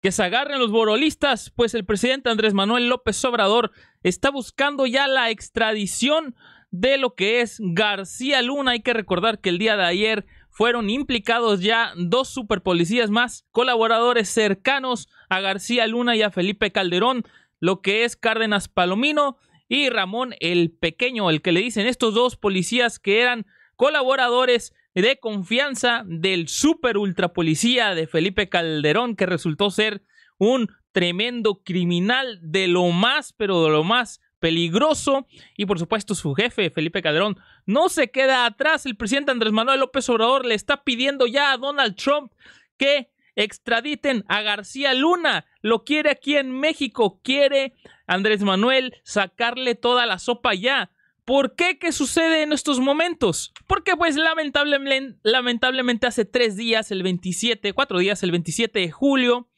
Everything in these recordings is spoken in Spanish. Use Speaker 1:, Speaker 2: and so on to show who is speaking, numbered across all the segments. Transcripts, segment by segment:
Speaker 1: Que se agarren los borolistas, pues el presidente Andrés Manuel López Obrador está buscando ya la extradición de lo que es García Luna. Hay que recordar que el día de ayer fueron implicados ya dos superpolicías más, colaboradores cercanos a García Luna y a Felipe Calderón, lo que es Cárdenas Palomino y Ramón el Pequeño, el que le dicen estos dos policías que eran colaboradores de confianza del super ultra policía de Felipe Calderón, que resultó ser un tremendo criminal de lo más, pero de lo más peligroso. Y por supuesto, su jefe, Felipe Calderón, no se queda atrás. El presidente Andrés Manuel López Obrador le está pidiendo ya a Donald Trump que extraditen a García Luna. Lo quiere aquí en México. Quiere Andrés Manuel sacarle toda la sopa ya. ¿Por qué? ¿Qué sucede en estos momentos? Porque pues lamentablemente, lamentablemente hace tres días, el 27, cuatro días, el 27 de julio,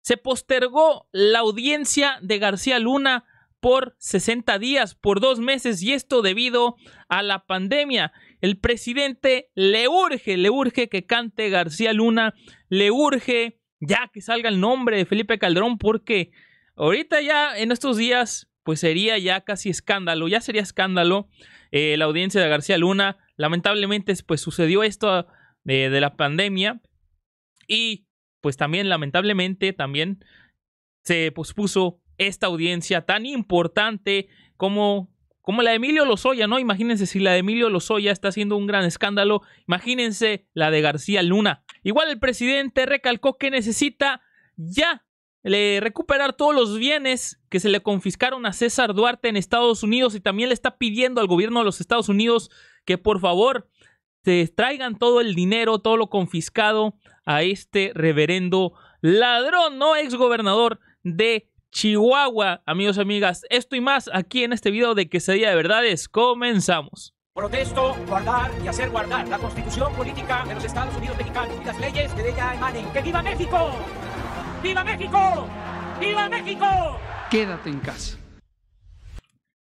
Speaker 1: se postergó la audiencia de García Luna por 60 días, por dos meses, y esto debido a la pandemia. El presidente le urge, le urge que cante García Luna, le urge ya que salga el nombre de Felipe Calderón, porque ahorita ya en estos días pues sería ya casi escándalo, ya sería escándalo eh, la audiencia de García Luna. Lamentablemente, pues sucedió esto de, la pandemia y pues también, lamentablemente, también se pospuso esta audiencia tan importante como como la de Emilio Lozoya, ¿no? Imagínense si la de Emilio Lozoya está haciendo un gran escándalo, imagínense la de García Luna. Igual el presidente recalcó que necesita ya le recuperar todos los bienes que se le confiscaron a César Duarte en Estados Unidos y también le está pidiendo al gobierno de los Estados Unidos que por favor se traigan todo el dinero, todo lo confiscado a este reverendo ladrón, no ex gobernador de Chihuahua. Amigos y amigas, esto y más aquí en este video de que Quesadilla de Verdades. Comenzamos.
Speaker 2: Protesto, guardar y hacer guardar
Speaker 1: la constitución política de los Estados Unidos mexicanos y las leyes que de ella emanen. ¡Que viva México! ¡Viva México! ¡Viva México! Quédate en casa.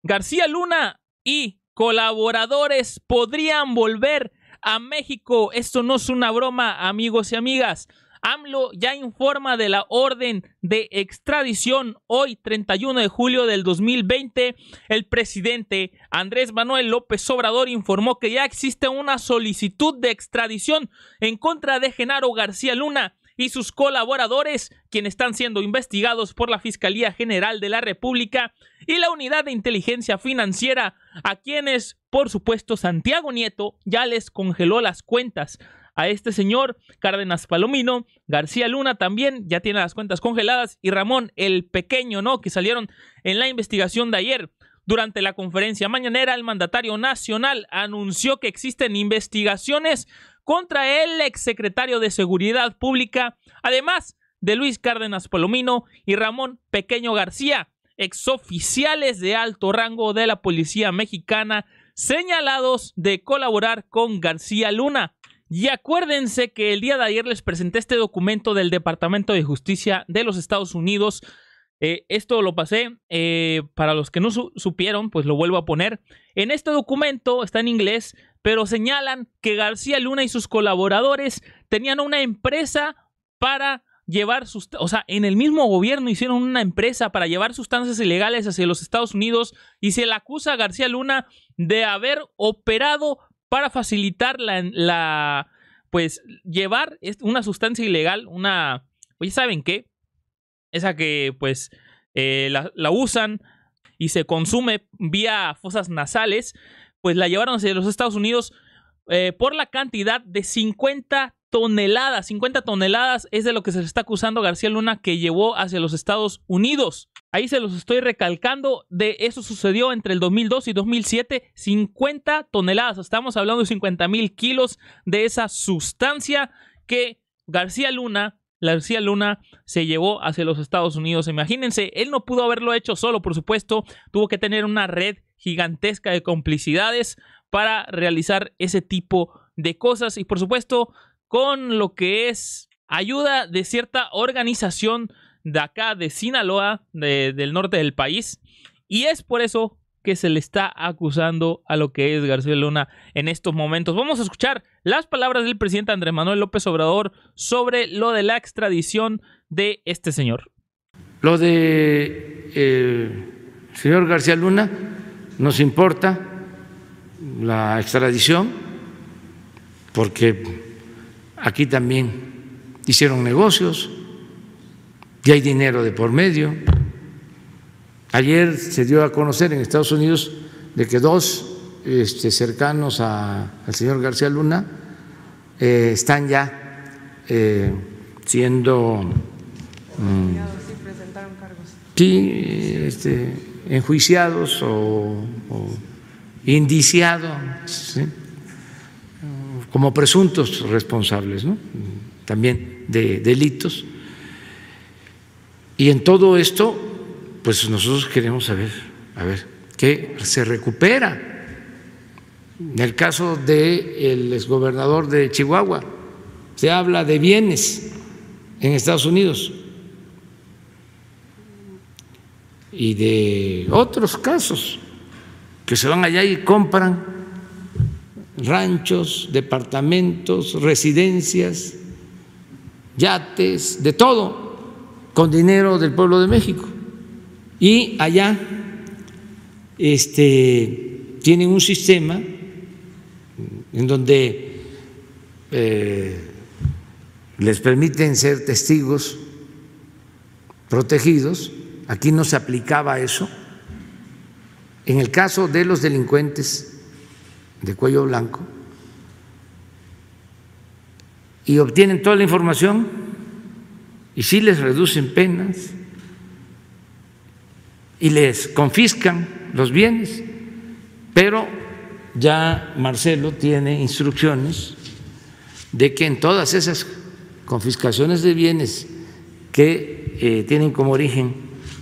Speaker 1: García Luna y colaboradores podrían volver a México. Esto no es una broma, amigos y amigas. AMLO ya informa de la orden de extradición hoy, 31 de julio del 2020. El presidente Andrés Manuel López Obrador informó que ya existe una solicitud de extradición en contra de Genaro García Luna, y sus colaboradores, quienes están siendo investigados por la Fiscalía General de la República y la Unidad de Inteligencia Financiera, a quienes, por supuesto, Santiago Nieto ya les congeló las cuentas. A este señor, Cárdenas Palomino, García Luna también ya tiene las cuentas congeladas y Ramón, el pequeño, ¿no? Que salieron en la investigación de ayer. Durante la conferencia mañanera, el mandatario nacional anunció que existen investigaciones contra el exsecretario de Seguridad Pública, además de Luis Cárdenas Palomino y Ramón Pequeño García, exoficiales de alto rango de la Policía Mexicana, señalados de colaborar con García Luna. Y acuérdense que el día de ayer les presenté este documento del Departamento de Justicia de los Estados Unidos eh, esto lo pasé, eh, para los que no supieron, pues lo vuelvo a poner. En este documento está en inglés, pero señalan que García Luna y sus colaboradores tenían una empresa para llevar sus, o sea, en el mismo gobierno hicieron una empresa para llevar sustancias ilegales hacia los Estados Unidos y se le acusa a García Luna de haber operado para facilitar la, la pues llevar una sustancia ilegal, una, Oye, saben qué, esa que pues eh, la, usan y se consume vía fosas nasales, pues la llevaron hacia los Estados Unidos eh, por la cantidad de 50 toneladas. 50 toneladas es de lo que se está acusando García Luna que llevó hacia los Estados Unidos. Ahí se los estoy recalcando, de eso sucedió entre el 2002 y 2007, 50 toneladas, estamos hablando de 50 mil kilos de esa sustancia que García Luna la García Luna se llevó hacia los Estados Unidos. Imagínense, él no pudo haberlo hecho solo, por supuesto, tuvo que tener una red gigantesca de complicidades para realizar ese tipo de cosas y por supuesto con lo que es ayuda de cierta organización de acá de Sinaloa, del norte del país. Y es por eso que se le está acusando a lo que es García Luna en estos momentos. Vamos a escuchar las palabras del presidente Andrés Manuel López Obrador sobre lo de la extradición de este señor.
Speaker 2: Lo de eh, señor García Luna nos importa la extradición porque aquí también hicieron negocios y hay dinero de por medio. Ayer se dio a conocer en Estados Unidos de que dos este, cercanos al señor García Luna eh, están ya eh, siendo... cargos. sí, este, enjuiciados o, indiciados como presuntos responsables también de delitos. Y en todo esto pues nosotros queremos saber, a ver, qué se recupera. En el caso del exgobernador de Chihuahua, se habla de bienes en Estados Unidos y de otros casos que se van allá y compran ranchos, departamentos, residencias, yates, de todo, con dinero del pueblo de México. Y allá este, tienen un sistema en donde eh, les permiten ser testigos protegidos. Aquí no se aplicaba eso. En el caso de los delincuentes de cuello blanco, y obtienen toda la información y sí les reducen penas y les confiscan los bienes, pero ya Marcelo tiene instrucciones de que en todas esas confiscaciones de bienes que eh, tienen como origen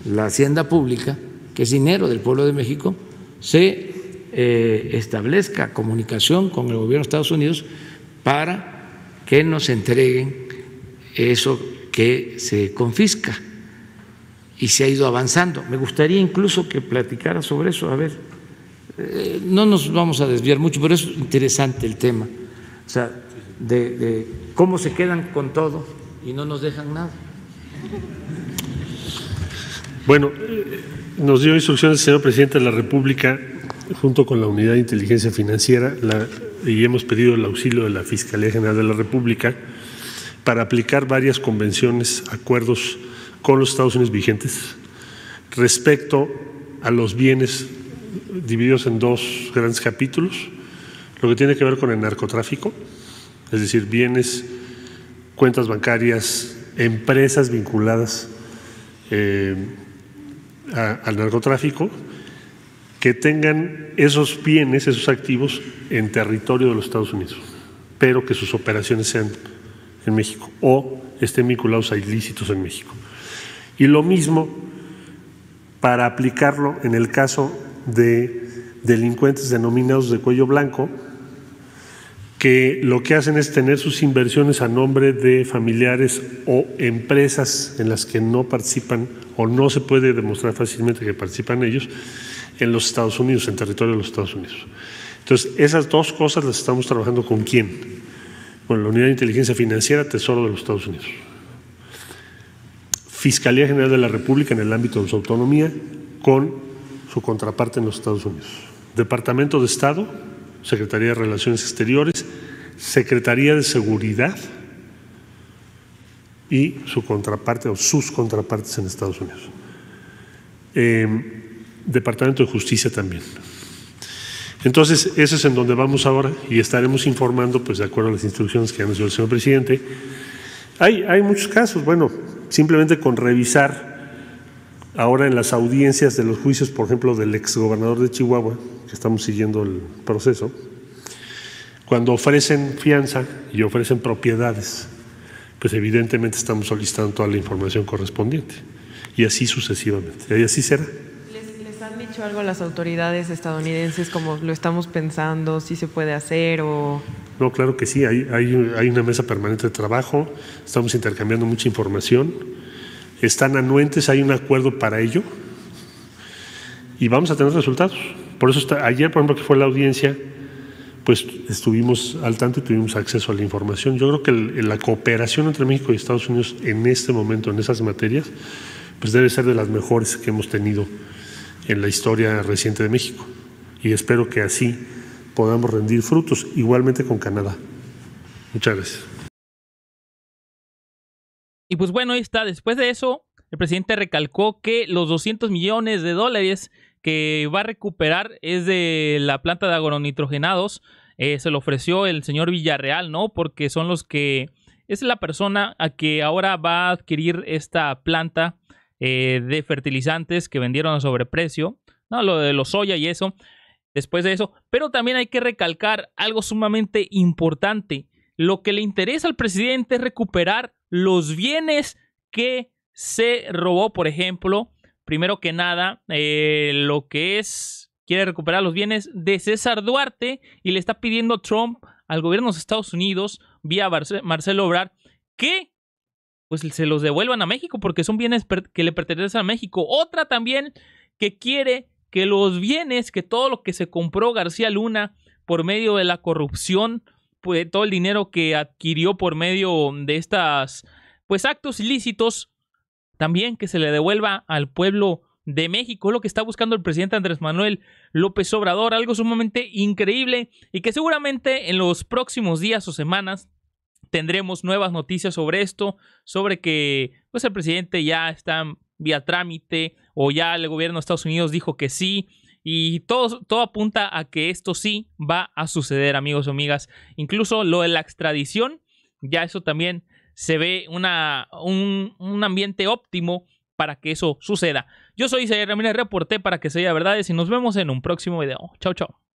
Speaker 2: la hacienda pública, que es dinero del pueblo de México, se eh, establezca comunicación con el gobierno de Estados Unidos para que nos entreguen eso que se confisca y se ha ido avanzando. Me gustaría incluso que platicara sobre eso, a ver, eh, no nos vamos a desviar mucho, pero es interesante el tema, o sea, de, cómo se quedan con todo y no nos dejan nada.
Speaker 3: Bueno, nos dio instrucciones el señor presidente de la República junto con la Unidad de Inteligencia Financiera la, y hemos pedido el auxilio de la Fiscalía General de la República para aplicar varias convenciones, acuerdos con los Estados Unidos vigentes respecto a los bienes divididos en dos grandes capítulos, lo que tiene que ver con el narcotráfico, es decir, bienes, cuentas bancarias, empresas vinculadas eh, al narcotráfico, que tengan esos bienes, esos activos en territorio de los Estados Unidos, pero que sus operaciones sean en México o estén vinculados a ilícitos en México. Y lo mismo para aplicarlo en el caso de delincuentes denominados de cuello blanco, que lo que hacen es tener sus inversiones a nombre de familiares o empresas en las que no participan o no se puede demostrar fácilmente que participan ellos en los Estados Unidos, en territorio de los Estados Unidos. Entonces, esas dos cosas las estamos trabajando con quién? Con la Unidad de Inteligencia Financiera, Tesoro de los Estados Unidos. Fiscalía General de la República en el ámbito de su autonomía con su contraparte en los Estados Unidos. Departamento de Estado, Secretaría de Relaciones Exteriores, Secretaría de Seguridad y su contraparte o sus contrapartes en Estados Unidos. Eh, Departamento de Justicia también. Entonces, eso es en donde vamos ahora y estaremos informando, pues de acuerdo a las instrucciones que ha anunciado el señor presidente. Hay, hay muchos casos, bueno, simplemente con revisar ahora en las audiencias de los juicios, por ejemplo, del exgobernador de Chihuahua, que estamos siguiendo el proceso, cuando ofrecen fianza y ofrecen propiedades, pues evidentemente estamos solicitando toda la información correspondiente. Y así sucesivamente. Y así será.
Speaker 1: ¿Les, han dicho algo a las autoridades estadounidenses como lo estamos pensando, si se puede hacer o...?
Speaker 3: No, claro que sí, hay, una mesa permanente de trabajo, estamos intercambiando mucha información, están anuentes, hay un acuerdo para ello y vamos a tener resultados. Por eso ayer, por ejemplo, que fue la audiencia, pues estuvimos al tanto y tuvimos acceso a la información. Yo creo que la cooperación entre México y Estados Unidos en este momento, en esas materias, pues debe ser de las mejores que hemos tenido en la historia reciente de México. Y espero que así podamos rendir frutos, igualmente con Canadá. Muchas gracias.
Speaker 1: Y pues bueno, ahí está. Después de eso, el presidente recalcó que los 200 millones de dólares que va a recuperar es de la planta de agronitrogenados. Eh, se lo ofreció el señor Villarreal, ¿no? Porque son los que es la persona a que ahora va a adquirir esta planta eh, de fertilizantes que vendieron a sobreprecio. No, lo de los soya y eso después de eso. Pero también hay que recalcar algo sumamente importante. Lo que le interesa al presidente es recuperar los bienes que se robó, por ejemplo, primero que nada, eh, lo que es, quiere recuperar los bienes de César Duarte y le está pidiendo Trump al gobierno de Estados Unidos, vía Marcelo Obrar, que pues se los devuelvan a México porque son bienes que le pertenecen a México. Otra también que quiere que los bienes, que todo lo que se compró García Luna por medio de la corrupción, pues, todo el dinero que adquirió por medio de estas, pues actos ilícitos, también que se le devuelva al pueblo de México, es lo que está buscando el presidente Andrés Manuel López Obrador, algo sumamente increíble y que seguramente en los próximos días o semanas tendremos nuevas noticias sobre esto, sobre que pues el presidente ya está vía trámite o ya el gobierno de Estados Unidos dijo que sí. Y todo, todo apunta a que esto sí va a suceder, amigos y amigas. Incluso lo de la extradición, ya eso también se ve una, un, ambiente óptimo para que eso suceda. Yo soy Isaiah Ramírez, reporté para que se sea verdades y nos vemos en un próximo video. Chao, chao.